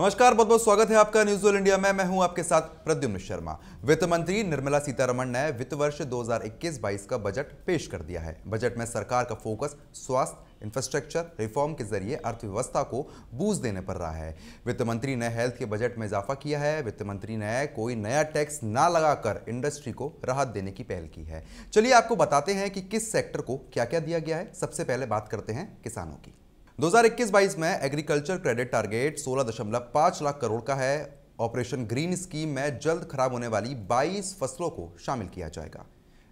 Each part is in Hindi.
नमस्कार बहुत बहुत स्वागत है आपका न्यूज ऑल इंडिया में मैं हूं आपके साथ प्रद्युम्न शर्मा वित्त मंत्री निर्मला सीतारमण ने वित्त वर्ष 2021-22 का बजट पेश कर दिया है बजट में सरकार का फोकस स्वास्थ्य इंफ्रास्ट्रक्चर रिफॉर्म के जरिए अर्थव्यवस्था को बूझ देने पर रहा है वित्त मंत्री ने हेल्थ के बजट में इजाफा किया है वित्त मंत्री ने कोई नया टैक्स ना लगाकर इंडस्ट्री को राहत देने की पहल की है चलिए आपको बताते हैं कि किस सेक्टर को क्या क्या दिया गया है सबसे पहले बात करते हैं किसानों की 2021-22 में agriculture credit target 16.5 lakh crore का है ऑपरेशन ग्रीन स्कीम में जल्द खराब होने वाली 22 फसलों को शामिल किया जाएगा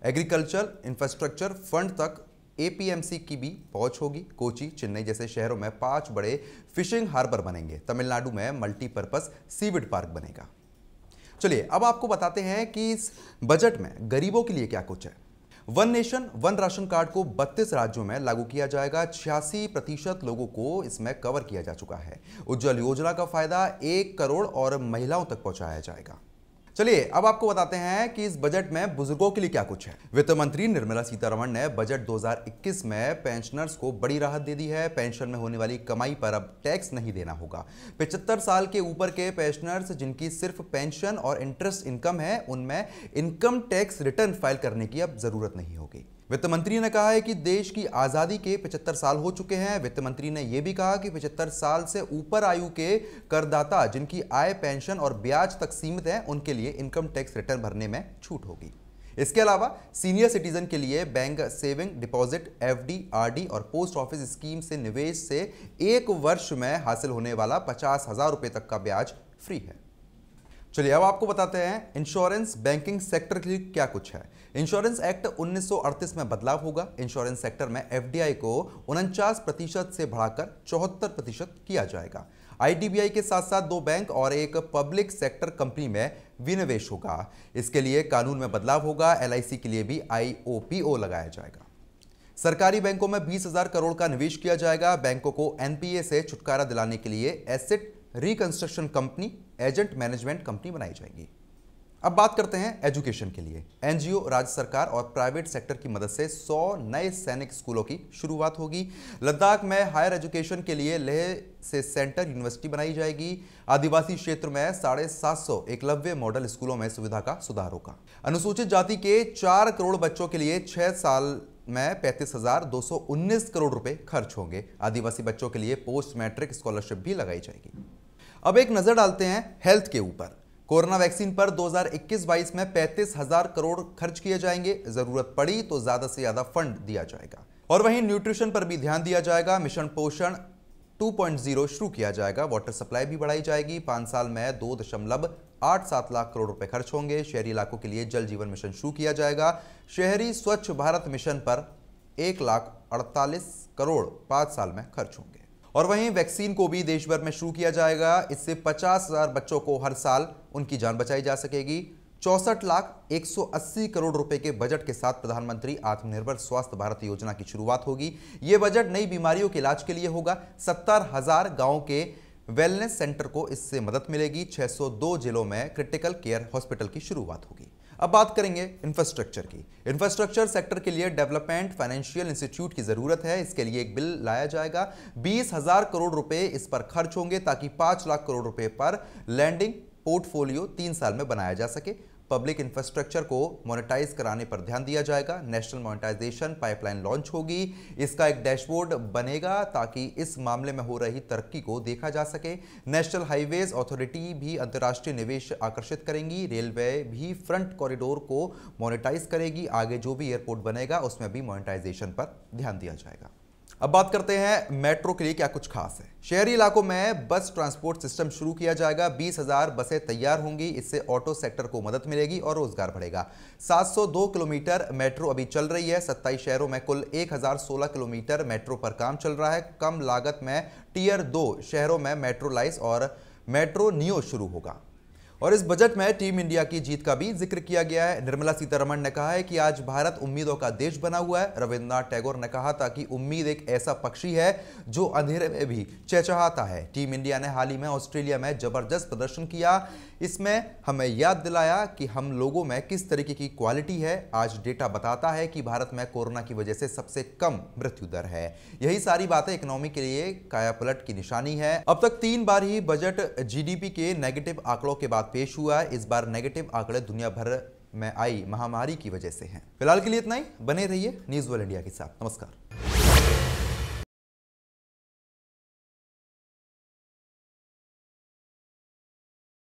एग्रीकल्चर इंफ्रास्ट्रक्चर फंड तक एपीएमसी की भी पहुंच होगी कोची चेन्नई जैसे शहरों में पांच बड़े फिशिंग हार्बर बनेंगे तमिलनाडु में मल्टीपर्पज सीविड पार्क बनेगा चलिए अब आपको बताते हैं कि इस बजट में गरीबों के लिए क्या कुछ है one nation one ration card को 32 राज्यों में लागू किया जाएगा छियासी प्रतिशत लोगों को इसमें कवर किया जा चुका है उज्जवल योजना का फायदा एक करोड़ और महिलाओं तक पहुंचाया जाएगा चलिए अब आपको बताते हैं कि इस बजट में बुजुर्गों के लिए क्या कुछ है वित्त मंत्री निर्मला सीतारमण ने बजट 2021 में पेंशनर्स को बड़ी राहत दे दी है पेंशन में होने वाली कमाई पर अब टैक्स नहीं देना होगा पिछहत्तर साल के ऊपर के पेंशनर्स जिनकी सिर्फ पेंशन और इंटरेस्ट इनकम है उनमें इनकम टैक्स रिटर्न फाइल करने की अब जरूरत नहीं होगी वित्त मंत्री ने कहा है कि देश की आज़ादी के 75 साल हो चुके हैं वित्त मंत्री ने यह भी कहा कि 75 साल से ऊपर आयु के करदाता जिनकी आय पेंशन और ब्याज तक सीमित है उनके लिए इनकम टैक्स रिटर्न भरने में छूट होगी इसके अलावा सीनियर सिटीजन के लिए bank saving deposit FD RD और पोस्ट ऑफिस स्कीम से निवेश से एक वर्ष में हासिल होने वाला पचास हजार रुपये तक का ब्याज फ्री है चलिए अब आपको बताते हैं इंश्योरेंस बैंकिंग सेक्टर के लिए क्या कुछ है इंश्योरेंस एक्ट 1938 में बदलाव होगा इंश्योरेंस सेक्टर में एफडीआई को उनचास प्रतिशत से बढ़ाकर चौहत्तर प्रतिशत किया जाएगा आईडीबीआई के साथ साथ दो बैंक और एक पब्लिक सेक्टर कंपनी में विनिवेश होगा इसके लिए कानून में बदलाव होगा एल के लिए भी आई लगाया जाएगा सरकारी बैंकों में बीस हजार करोड़ का निवेश किया जाएगा बैंकों को एनपीए से छुटकारा दिलाने के लिए asset reconstruction company agent management company बनाई जाएगी अब बात करते हैं एजुकेशन के लिए एनजीओ राज्य सरकार और प्राइवेट सेक्टर की मदद से 100 नए सैनिक स्कूलों की शुरुआत होगी लद्दाख में हायर एजुकेशन के लिए लेह से सेंटर यूनिवर्सिटी बनाई जाएगी आदिवासी क्षेत्र में साढ़े सात सौ एकलव्य मॉडल स्कूलों में सुविधा का सुधार होगा अनुसूचित जाति के चार करोड़ बच्चों के लिए छह साल में पैंतीस हजार दो सौ उन्नीस करोड़ रुपए खर्च होंगे आदिवासी बच्चों के लिए पोस्ट मैट्रिक स्कॉलरशिप भी लगाई जाएगी अब एक नजर डालते हैं हेल्थ के ऊपर कोरोना वैक्सीन पर 2021-22 में पैंतीस हजार करोड़ खर्च किए जाएंगे जरूरत पड़ी तो ज्यादा से ज्यादा फंड दिया जाएगा और वहीं न्यूट्रिशन पर भी ध्यान दिया जाएगा मिशन पोषण 2.0 शुरू किया जाएगा वाटर सप्लाई भी बढ़ाई जाएगी पांच साल में दो दशमलव आठ सात लाख करोड़ रुपए खर्च होंगे शहरी इलाकों के लिए जल जीवन मिशन शुरू किया जाएगा शहरी स्वच्छ भारत मिशन पर एक लाख अड़तालीस करोड़ पांच साल में खर्च होंगे और वहीं वैक्सीन को भी देश भर में शुरू किया जाएगा इससे पचास हजार बच्चों को हर साल उनकी जान बचाई जा सकेगी चौसठ लाख 180 करोड़ रुपए के बजट के साथ प्रधानमंत्री आत्मनिर्भर स्वास्थ्य भारत योजना की शुरुआत होगी ये बजट नई बीमारियों के इलाज के लिए होगा सत्तर हजार गाँव के वेलनेस सेंटर को इससे मदद मिलेगी 602 जिलों में क्रिटिकल केयर हॉस्पिटल की शुरुआत होगी अब बात करेंगे इंफ्रास्ट्रक्चर की इंफ्रास्ट्रक्चर सेक्टर के लिए डेवलपमेंट फाइनेंशियल इंस्टीट्यूट की जरूरत है इसके लिए एक बिल लाया जाएगा बीस हजार करोड़ रुपए इस पर खर्च होंगे ताकि पांच लाख करोड़ रुपए पर लैंडिंग पोर्टफोलियो तीन साल में बनाया जा सके पब्लिक इंफ्रास्ट्रक्चर को मोनेटाइज कराने पर ध्यान दिया जाएगा नेशनल मोनेटाइजेशन पाइपलाइन लॉन्च होगी इसका एक डैशबोर्ड बनेगा ताकि इस मामले में हो रही तरक्की को देखा जा सके नेशनल हाईवेज अथॉरिटी भी अंतर्राष्ट्रीय निवेश आकर्षित करेंगी रेलवे भी फ्रंट कॉरिडोर को मोनिटाइज करेगी आगे जो भी एयरपोर्ट बनेगा उसमें भी मोनिटाइजेशन पर ध्यान दिया जाएगा अब बात करते हैं मेट्रो के लिए क्या कुछ खास है शहरी इलाकों में बस ट्रांसपोर्ट सिस्टम शुरू किया जाएगा 20,000 बसें तैयार होंगी इससे ऑटो सेक्टर को मदद मिलेगी और रोजगार बढ़ेगा 702 किलोमीटर मेट्रो अभी चल रही है सत्ताईस शहरों में कुल 1,016 किलोमीटर मेट्रो पर काम चल रहा है कम लागत में टीयर दो शहरों में मेट्रो लाइस और मेट्रो नियो शुरू होगा और इस बजट में टीम इंडिया की जीत का भी जिक्र किया गया है निर्मला सीतारमण ने कहा है कि आज भारत उम्मीदों का देश बना हुआ है रविन्द्रनाथ टैगोर ने कहा था कि उम्मीद एक ऐसा पक्षी है जो अंधेरे में भी चहचहाता है टीम इंडिया ने हाल ही में ऑस्ट्रेलिया में जबरदस्त प्रदर्शन किया इसमें हमें याद दिलाया कि हम लोगों में किस तरीके की क्वालिटी है आज डेटा बताता है कि भारत में कोरोना की वजह से सबसे कम मृत्यु दर है यही सारी बातें इकोनॉमी के लिए कायापलट की निशानी है अब तक तीन बार ही बजट जीडीपी के नेगेटिव आंकड़ों के बाद पेश हुआ है इस बार नेगेटिव आंकड़े दुनिया भर में आई महामारी की वजह से हैं फिलहाल के लिए इतना ही बने रहिए न्यूज़ वर्ल्ड इंडिया के साथ नमस्कार